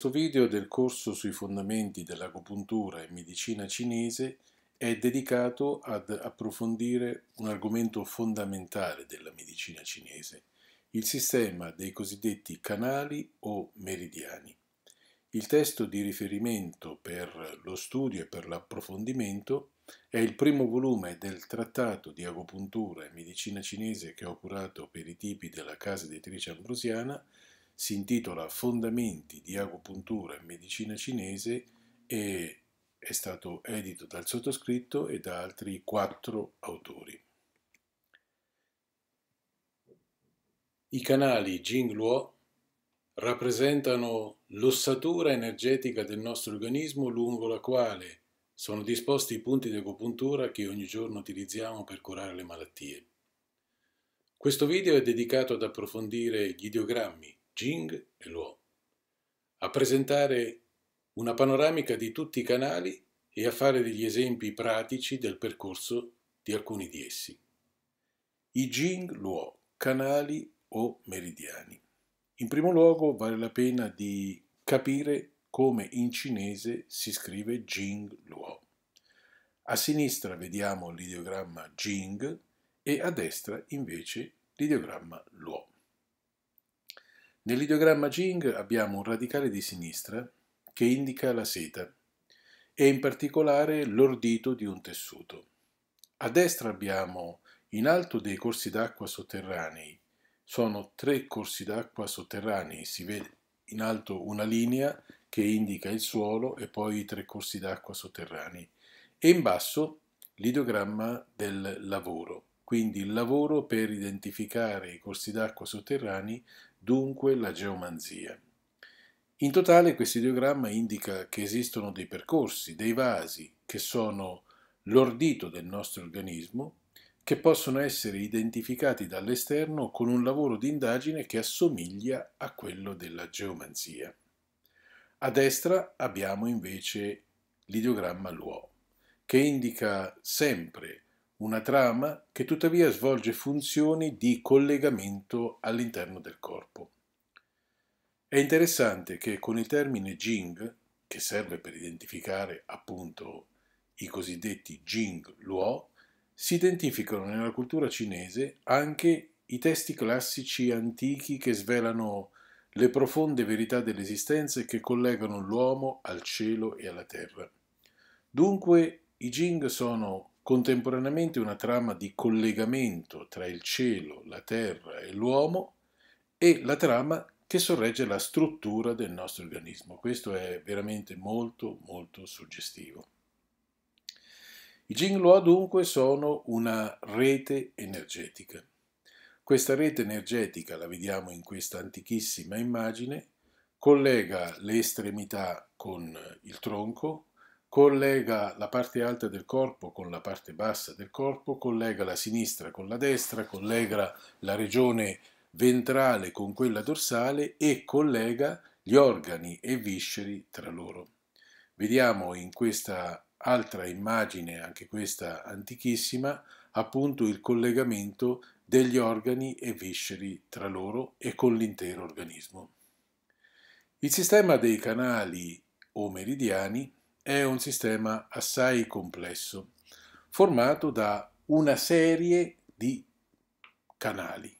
Questo video del corso sui fondamenti dell'agopuntura e medicina cinese è dedicato ad approfondire un argomento fondamentale della medicina cinese, il sistema dei cosiddetti canali o meridiani. Il testo di riferimento per lo studio e per l'approfondimento è il primo volume del trattato di agopuntura e medicina cinese che ho curato per i tipi della casa editrice ambrosiana si intitola Fondamenti di agopuntura e medicina cinese e è stato edito dal sottoscritto e da altri quattro autori. I canali Jingluo rappresentano l'ossatura energetica del nostro organismo lungo la quale sono disposti i punti di agopuntura che ogni giorno utilizziamo per curare le malattie. Questo video è dedicato ad approfondire gli ideogrammi, Jing e Luo, a presentare una panoramica di tutti i canali e a fare degli esempi pratici del percorso di alcuni di essi. I Jing Luo, canali o meridiani. In primo luogo vale la pena di capire come in cinese si scrive Jing Luo. A sinistra vediamo l'ideogramma Jing e a destra invece l'ideogramma Luo. Nell'ideogramma Jing abbiamo un radicale di sinistra che indica la seta e in particolare l'ordito di un tessuto. A destra abbiamo in alto dei corsi d'acqua sotterranei. Sono tre corsi d'acqua sotterranei, si vede in alto una linea che indica il suolo e poi i tre corsi d'acqua sotterranei. E in basso l'ideogramma del lavoro, quindi il lavoro per identificare i corsi d'acqua sotterranei dunque la geomanzia. In totale questo ideogramma indica che esistono dei percorsi, dei vasi, che sono l'ordito del nostro organismo, che possono essere identificati dall'esterno con un lavoro di indagine che assomiglia a quello della geomanzia. A destra abbiamo invece l'ideogramma Luo, che indica sempre una trama che tuttavia svolge funzioni di collegamento all'interno del corpo. È interessante che con il termine Jing, che serve per identificare appunto i cosiddetti Jing Luo, si identificano nella cultura cinese anche i testi classici antichi che svelano le profonde verità dell'esistenza e che collegano l'uomo al cielo e alla terra. Dunque, i Jing sono contemporaneamente una trama di collegamento tra il cielo, la terra e l'uomo e la trama che sorregge la struttura del nostro organismo. Questo è veramente molto molto suggestivo. I Jingluo dunque sono una rete energetica. Questa rete energetica, la vediamo in questa antichissima immagine, collega le estremità con il tronco, collega la parte alta del corpo con la parte bassa del corpo, collega la sinistra con la destra, collega la regione ventrale con quella dorsale e collega gli organi e visceri tra loro. Vediamo in questa altra immagine, anche questa antichissima, appunto il collegamento degli organi e visceri tra loro e con l'intero organismo. Il sistema dei canali o meridiani è un sistema assai complesso, formato da una serie di canali.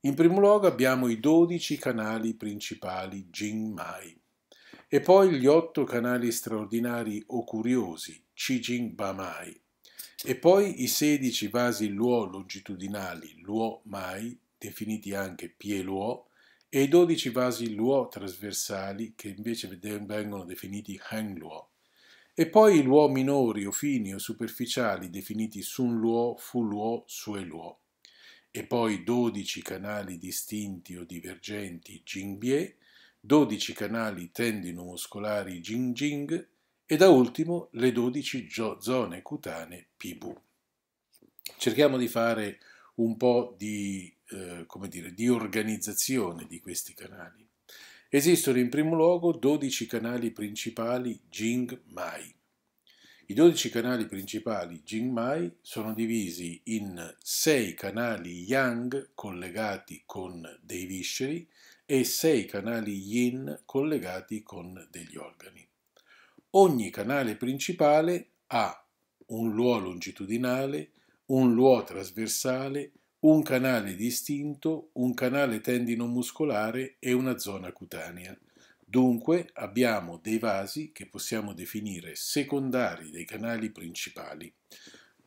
In primo luogo abbiamo i 12 canali principali Jing Mai e poi gli 8 canali straordinari o curiosi Jing Ba Mai e poi i 16 vasi Luo longitudinali Luo Mai, definiti anche Pie Luo, e i 12 vasi Luo trasversali che invece vengono definiti Heng Luo. E poi i luo minori o fini o superficiali definiti sun luo, fu luo, sue luo. E poi dodici canali distinti o divergenti jing bie, dodici canali tendino muscolari jing jing e da ultimo le dodici zone cutanee pibu. Cerchiamo di fare un po' di, eh, dire, di organizzazione di questi canali. Esistono in primo luogo 12 canali principali Jing Mai. I 12 canali principali Jing Mai sono divisi in 6 canali Yang collegati con dei visceri e 6 canali Yin collegati con degli organi. Ogni canale principale ha un luo longitudinale, un luo trasversale, un canale distinto, un canale tendino-muscolare e una zona cutanea. Dunque abbiamo dei vasi che possiamo definire secondari dei canali principali.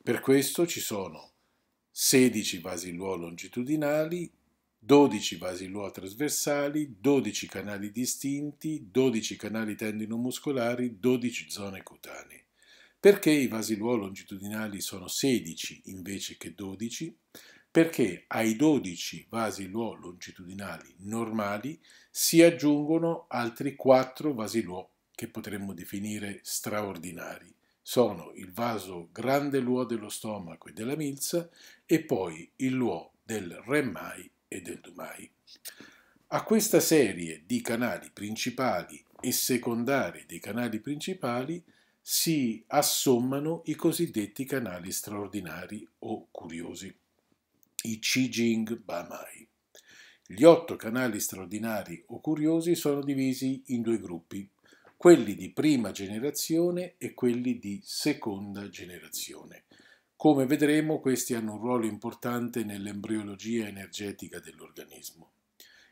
Per questo ci sono 16 vasi-luo longitudinali, 12 vasi-luo trasversali, 12 canali distinti, 12 canali tendinomuscolari, 12 zone cutanee. Perché i vasi-luo longitudinali sono 16 invece che 12? perché ai 12 vasi luo longitudinali normali si aggiungono altri 4 vasi luo che potremmo definire straordinari. Sono il vaso grande luo dello stomaco e della milza e poi il luo del remmai e del dumai. A questa serie di canali principali e secondari dei canali principali si assommano i cosiddetti canali straordinari o curiosi i Qi Jing Bamai. Gli otto canali straordinari o curiosi sono divisi in due gruppi, quelli di prima generazione e quelli di seconda generazione. Come vedremo, questi hanno un ruolo importante nell'embriologia energetica dell'organismo.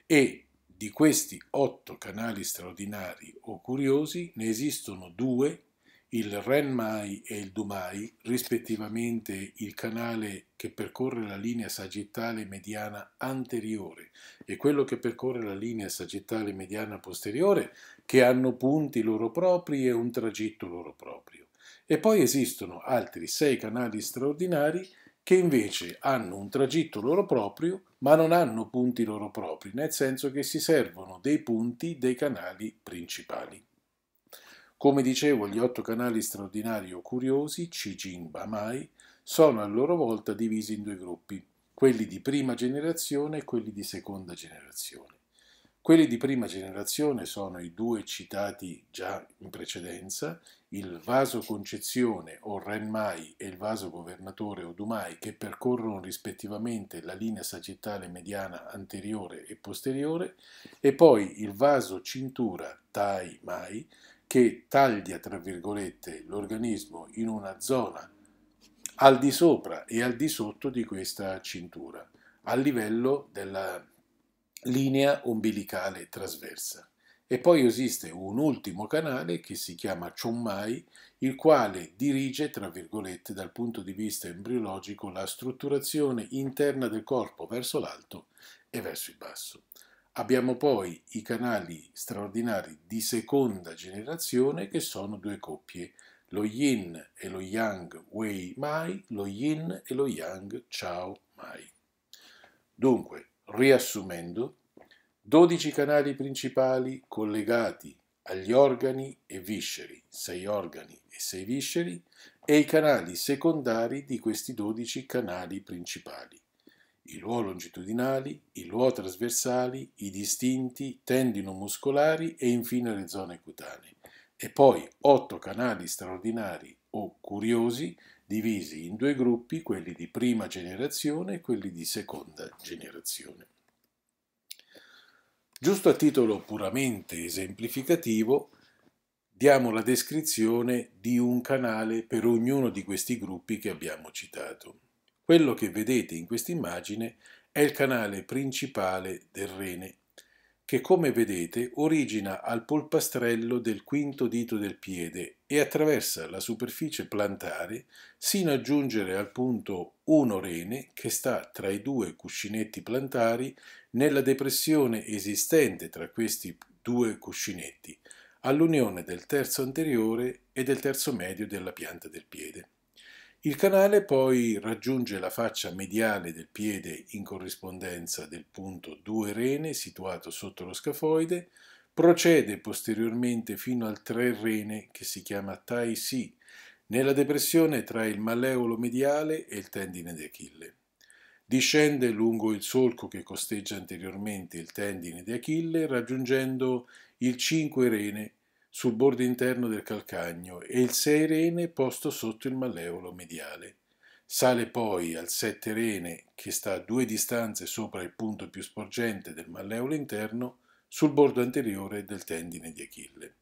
E di questi otto canali straordinari o curiosi ne esistono due il Renmai e il Dumai, rispettivamente il canale che percorre la linea sagittale mediana anteriore e quello che percorre la linea sagittale mediana posteriore, che hanno punti loro propri e un tragitto loro proprio. E poi esistono altri sei canali straordinari che invece hanno un tragitto loro proprio, ma non hanno punti loro propri, nel senso che si servono dei punti dei canali principali. Come dicevo, gli otto canali straordinari o curiosi, Cijin Bamai, sono a loro volta divisi in due gruppi, quelli di prima generazione e quelli di seconda generazione. Quelli di prima generazione sono i due citati già in precedenza, il vaso concezione o Renmai e il vaso governatore o Dumai che percorrono rispettivamente la linea sagittale mediana anteriore e posteriore e poi il vaso cintura Tai Mai che taglia, tra virgolette, l'organismo in una zona al di sopra e al di sotto di questa cintura, a livello della linea ombilicale trasversa. E poi esiste un ultimo canale che si chiama Chommai, il quale dirige, tra virgolette, dal punto di vista embriologico la strutturazione interna del corpo verso l'alto e verso il basso. Abbiamo poi i canali straordinari di seconda generazione che sono due coppie, lo yin e lo yang wei mai, lo yin e lo yang chao mai. Dunque, riassumendo, 12 canali principali collegati agli organi e visceri, 6 organi e 6 visceri, e i canali secondari di questi 12 canali principali i luo longitudinali, i luo trasversali, i distinti, tendino-muscolari e infine le zone cutanee. E poi otto canali straordinari o curiosi divisi in due gruppi, quelli di prima generazione e quelli di seconda generazione. Giusto a titolo puramente esemplificativo, diamo la descrizione di un canale per ognuno di questi gruppi che abbiamo citato. Quello che vedete in questa immagine è il canale principale del rene, che come vedete origina al polpastrello del quinto dito del piede e attraversa la superficie plantare sino a giungere al punto 1 rene che sta tra i due cuscinetti plantari nella depressione esistente tra questi due cuscinetti, all'unione del terzo anteriore e del terzo medio della pianta del piede. Il canale poi raggiunge la faccia mediale del piede in corrispondenza del punto 2 rene situato sotto lo scafoide, procede posteriormente fino al 3 rene che si chiama Tai Si, nella depressione tra il malleolo mediale e il tendine di Achille. Discende lungo il solco che costeggia anteriormente il tendine di Achille, raggiungendo il 5 rene sul bordo interno del calcagno e il 6 rene posto sotto il malleolo mediale. Sale poi al 7 rene, che sta a due distanze sopra il punto più sporgente del malleolo interno, sul bordo anteriore del tendine di Achille.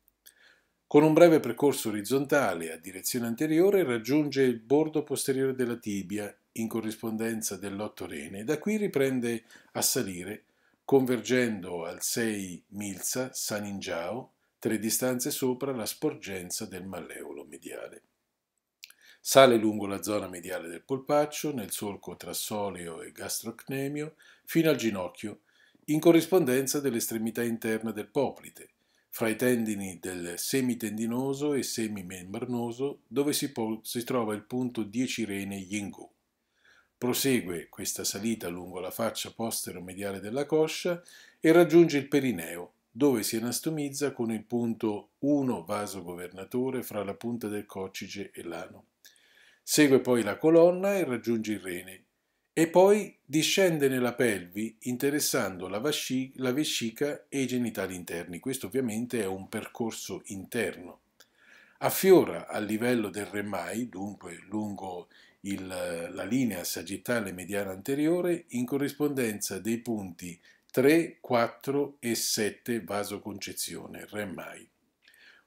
Con un breve percorso orizzontale a direzione anteriore raggiunge il bordo posteriore della tibia in corrispondenza dell'otto rene, da qui riprende a salire, convergendo al 6 Milza, Saningiao, tre distanze sopra la sporgenza del malleolo mediale. Sale lungo la zona mediale del polpaccio, nel solco tra soleo e gastrocnemio, fino al ginocchio, in corrispondenza dell'estremità interna del poplite, fra i tendini del semitendinoso e semimembranoso, dove si, si trova il punto 10 rene Yingu. Prosegue questa salita lungo la faccia postero mediale della coscia e raggiunge il perineo, dove si anastomizza con il punto 1 vaso governatore fra la punta del coccice e l'ano. Segue poi la colonna e raggiunge il rene e poi discende nella pelvi interessando la, la vescica e i genitali interni. Questo ovviamente è un percorso interno. Affiora a livello del remai, dunque lungo il, la linea sagittale mediana anteriore, in corrispondenza dei punti 3, 4 e 7 vasoconcezione, RMI.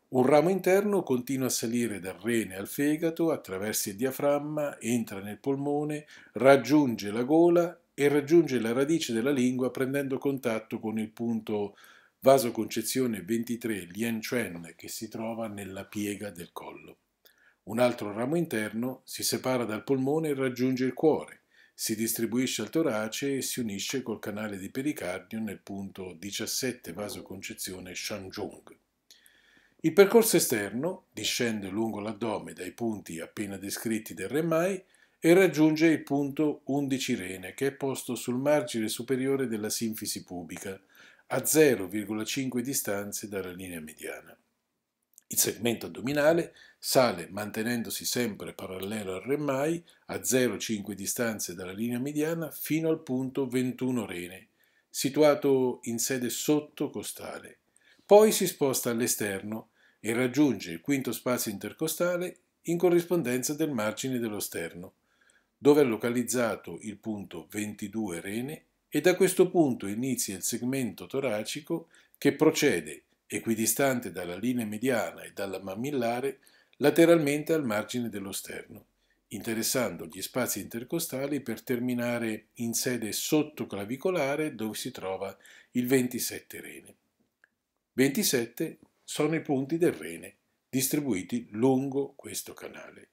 Un ramo interno continua a salire dal rene al fegato, attraversa il diaframma, entra nel polmone, raggiunge la gola e raggiunge la radice della lingua prendendo contatto con il punto vasoconcezione 23 Lien Chen che si trova nella piega del collo. Un altro ramo interno si separa dal polmone e raggiunge il cuore si distribuisce al torace e si unisce col canale di pericardio nel punto 17 vasoconcezione Shanzhong. Il percorso esterno discende lungo l'addome dai punti appena descritti del RMI e raggiunge il punto 11 rene che è posto sul margine superiore della sinfisi pubica a 0,5 distanze dalla linea mediana. Il segmento addominale sale mantenendosi sempre parallelo al RMI a 0,5 distanze dalla linea mediana fino al punto 21 Rene, situato in sede sottocostale. Poi si sposta all'esterno e raggiunge il quinto spazio intercostale in corrispondenza del margine dello sterno, dove è localizzato il punto 22 Rene e da questo punto inizia il segmento toracico che procede equidistante dalla linea mediana e dalla mammillare lateralmente al margine dello sterno, interessando gli spazi intercostali per terminare in sede sottoclavicolare dove si trova il 27 rene. 27 sono i punti del rene, distribuiti lungo questo canale.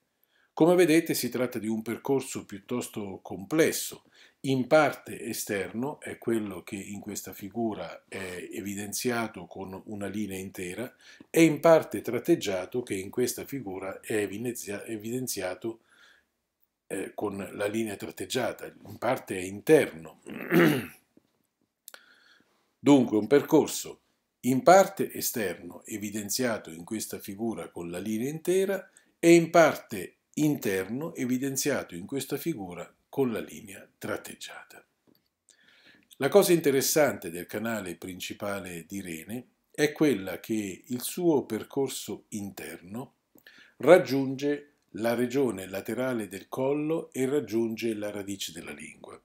Come vedete si tratta di un percorso piuttosto complesso, in parte esterno è quello che in questa figura è evidenziato con una linea intera e in parte tratteggiato che in questa figura è evidenziato eh, con la linea tratteggiata, in parte è interno. Dunque un percorso in parte esterno evidenziato in questa figura con la linea intera e in parte interno evidenziato in questa figura con la linea tratteggiata. La cosa interessante del canale principale di Rene è quella che il suo percorso interno raggiunge la regione laterale del collo e raggiunge la radice della lingua.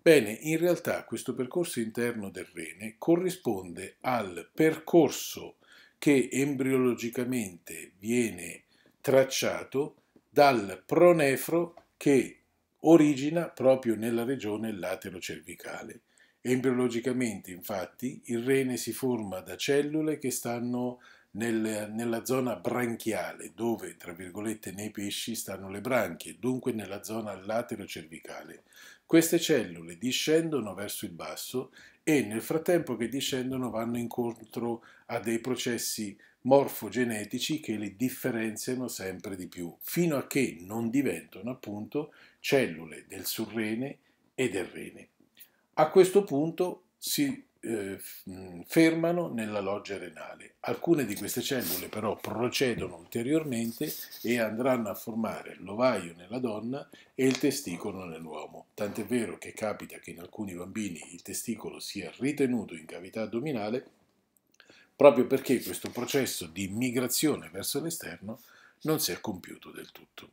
Bene, in realtà questo percorso interno del rene corrisponde al percorso che embriologicamente viene tracciato dal pronefro che origina proprio nella regione latero-cervicale. Embriologicamente, infatti, il rene si forma da cellule che stanno nel, nella zona branchiale, dove, tra virgolette, nei pesci stanno le branchie, dunque nella zona latero-cervicale. Queste cellule discendono verso il basso e nel frattempo che discendono vanno incontro a dei processi morfogenetici che le differenziano sempre di più, fino a che non diventano appunto cellule del surrene e del rene. A questo punto si eh, fermano nella loggia renale. Alcune di queste cellule però procedono ulteriormente e andranno a formare l'ovaio nella donna e il testicolo nell'uomo. Tant'è vero che capita che in alcuni bambini il testicolo sia ritenuto in cavità addominale proprio perché questo processo di migrazione verso l'esterno non si è compiuto del tutto.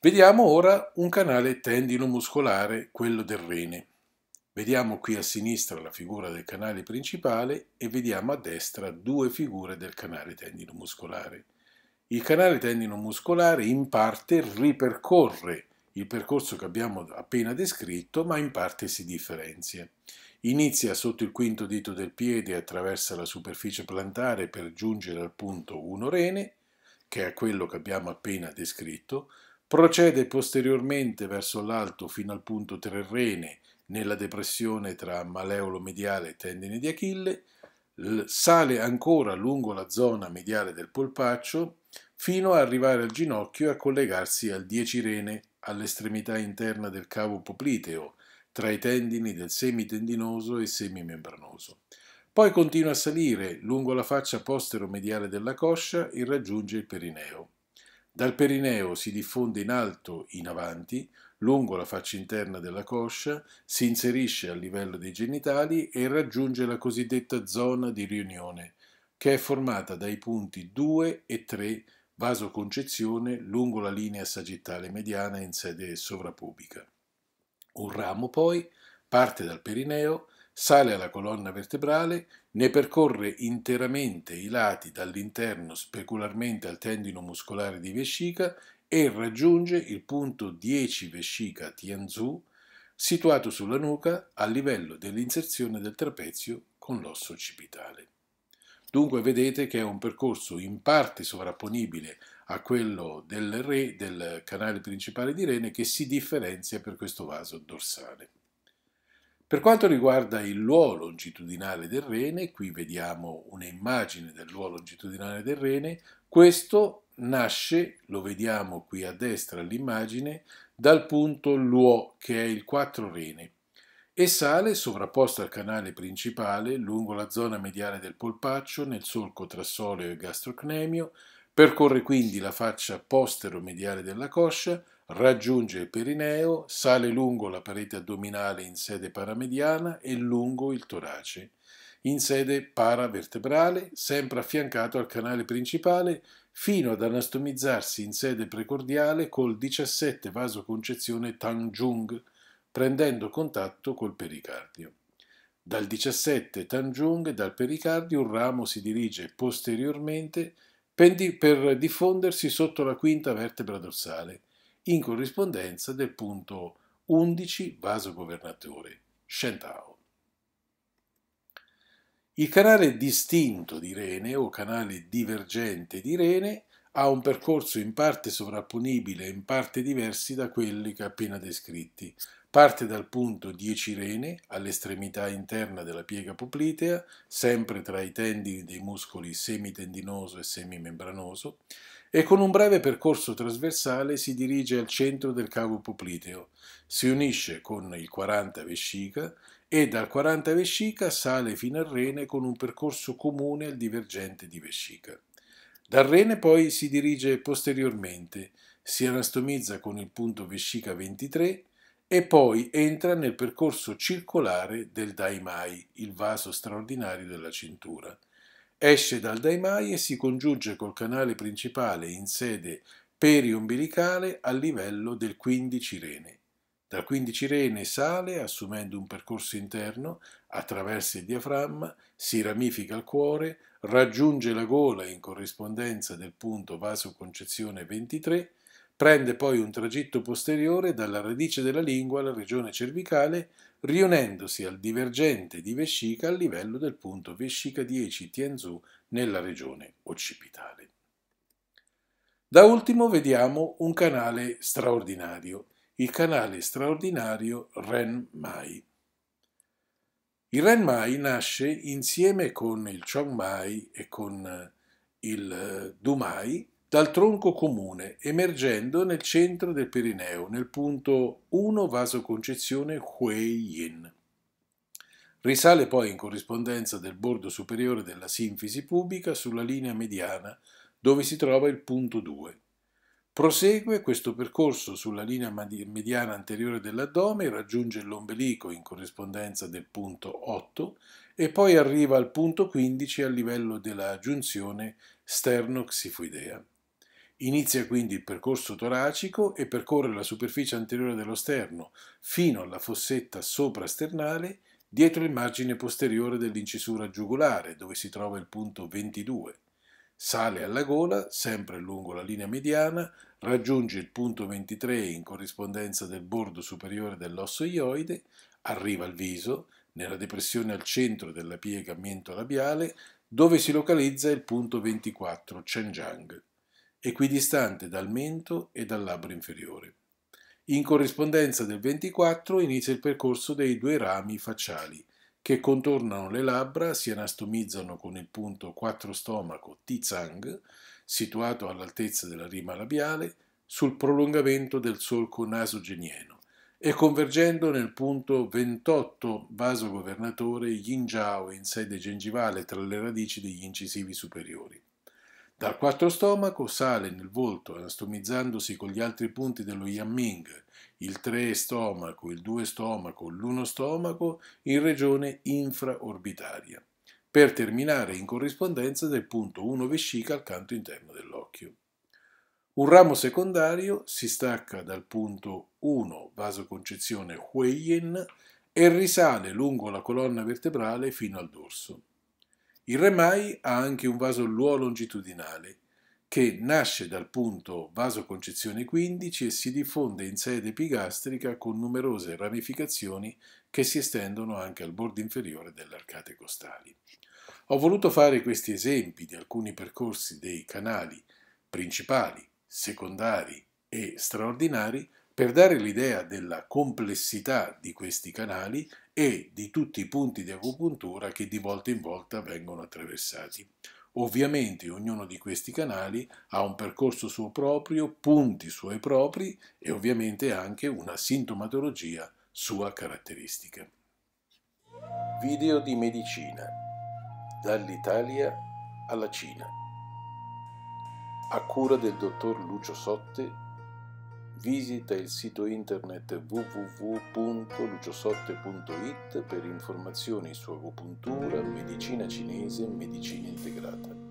Vediamo ora un canale tendino muscolare, quello del rene. Vediamo qui a sinistra la figura del canale principale e vediamo a destra due figure del canale tendinomuscolare. Il canale tendinomuscolare in parte ripercorre il percorso che abbiamo appena descritto, ma in parte si differenzia. Inizia sotto il quinto dito del piede, attraversa la superficie plantare per giungere al punto 1 rene, che è quello che abbiamo appena descritto, procede posteriormente verso l'alto fino al punto 3 rene, nella depressione tra maleolo mediale e tendine di Achille, sale ancora lungo la zona mediale del polpaccio fino ad arrivare al ginocchio e a collegarsi al 10 rene all'estremità interna del cavo popliteo, tra i tendini del semitendinoso e semimembranoso. Poi continua a salire lungo la faccia postero mediale della coscia e raggiunge il perineo. Dal perineo si diffonde in alto in avanti lungo la faccia interna della coscia, si inserisce a livello dei genitali e raggiunge la cosiddetta zona di riunione, che è formata dai punti 2 e 3 vasoconcezione lungo la linea sagittale mediana in sede sovrappubica. Un ramo poi parte dal perineo, sale alla colonna vertebrale, ne percorre interamente i lati dall'interno specularmente al tendino muscolare di vescica e raggiunge il punto 10 vescica Tianzhu situato sulla nuca a livello dell'inserzione del trapezio con l'osso occipitale. Dunque vedete che è un percorso in parte sovrapponibile a quello del re del canale principale di rene che si differenzia per questo vaso dorsale. Per quanto riguarda il luogo longitudinale del rene, qui vediamo un'immagine del luogo longitudinale del rene, questo nasce, lo vediamo qui a destra all'immagine, dal punto Luo, che è il 4 Rene, e sale, sovrapposto al canale principale, lungo la zona mediale del polpaccio, nel solco tra soleo e gastrocnemio, percorre quindi la faccia postero mediale della coscia, raggiunge il perineo, sale lungo la parete addominale in sede paramediana e lungo il torace, in sede paravertebrale, sempre affiancato al canale principale fino ad anastomizzarsi in sede precordiale col 17 vasoconcezione Tangjung, prendendo contatto col pericardio. Dal 17 Tanjung e dal pericardio un ramo si dirige posteriormente per diffondersi sotto la quinta vertebra dorsale, in corrispondenza del punto 11 vaso governatore, Shentao. Il canale distinto di Rene o canale divergente di Rene ha un percorso in parte sovrapponibile e in parte diversi da quelli che appena descritti. Parte dal punto 10 Rene, all'estremità interna della piega poplitea, sempre tra i tendini dei muscoli semitendinoso e semimembranoso, e con un breve percorso trasversale si dirige al centro del cavo popliteo, si unisce con il 40 vescica e dal 40 vescica sale fino al Rene con un percorso comune al divergente di vescica. Dal Rene poi si dirige posteriormente, si anastomizza con il punto vescica 23 e poi entra nel percorso circolare del Daimai, il vaso straordinario della cintura. Esce dal Daimai e si congiunge col canale principale in sede periombilicale a livello del 15 Rene da 15 rene sale assumendo un percorso interno, attraversa il diaframma, si ramifica al cuore, raggiunge la gola in corrispondenza del punto vasoconcezione 23, prende poi un tragitto posteriore dalla radice della lingua alla regione cervicale, riunendosi al divergente di vescica a livello del punto vescica 10 Tianzu nella regione occipitale. Da ultimo vediamo un canale straordinario, il canale straordinario Ren Mai. Il Ren Mai nasce insieme con il Chong Mai e con eh, il eh, Du Mai dal tronco comune, emergendo nel centro del Pirineo, nel punto 1 vaso concezione Hui Yin. Risale poi in corrispondenza del bordo superiore della sinfisi pubblica sulla linea mediana, dove si trova il punto 2. Prosegue questo percorso sulla linea mediana anteriore dell'addome, raggiunge l'ombelico in corrispondenza del punto 8 e poi arriva al punto 15 a livello della giunzione sterno-xifoidea. Inizia quindi il percorso toracico e percorre la superficie anteriore dello sterno fino alla fossetta soprasternale dietro il margine posteriore dell'incisura giugolare dove si trova il punto 22. Sale alla gola, sempre lungo la linea mediana, raggiunge il punto 23 in corrispondenza del bordo superiore dell'osso ioide, arriva al viso, nella depressione al centro della piega labiale, dove si localizza il punto 24 Chenjiang, equidistante dal mento e dal labbro inferiore. In corrispondenza del 24 inizia il percorso dei due rami facciali, che contornano le labbra, si anastomizzano con il punto 4 stomaco Tizang, situato all'altezza della rima labiale, sul prolungamento del solco nasogenieno e convergendo nel punto 28 vaso governatore Yinjiao in sede gengivale tra le radici degli incisivi superiori. Dal quarto stomaco sale nel volto, anastomizzandosi con gli altri punti dello Yamming il 3 stomaco, il 2 stomaco, l'1 stomaco in regione infraorbitaria, per terminare in corrispondenza del punto 1 vescica al canto interno dell'occhio. Un ramo secondario si stacca dal punto 1 vasoconcezione Hueyen e risale lungo la colonna vertebrale fino al dorso. Il remai ha anche un vaso luo longitudinale che nasce dal punto vasoconcezione 15 e si diffonde in sede epigastrica con numerose ramificazioni che si estendono anche al bordo inferiore delle arcate costali. Ho voluto fare questi esempi di alcuni percorsi dei canali principali, secondari e straordinari per dare l'idea della complessità di questi canali e di tutti i punti di acupuntura che di volta in volta vengono attraversati. Ovviamente ognuno di questi canali ha un percorso suo proprio, punti suoi propri e ovviamente anche una sintomatologia sua caratteristica. Video di medicina dall'Italia alla Cina a cura del dottor Lucio Sotte Visita il sito internet www.luciosotte.it per informazioni su agopuntura, medicina cinese e medicina integrata.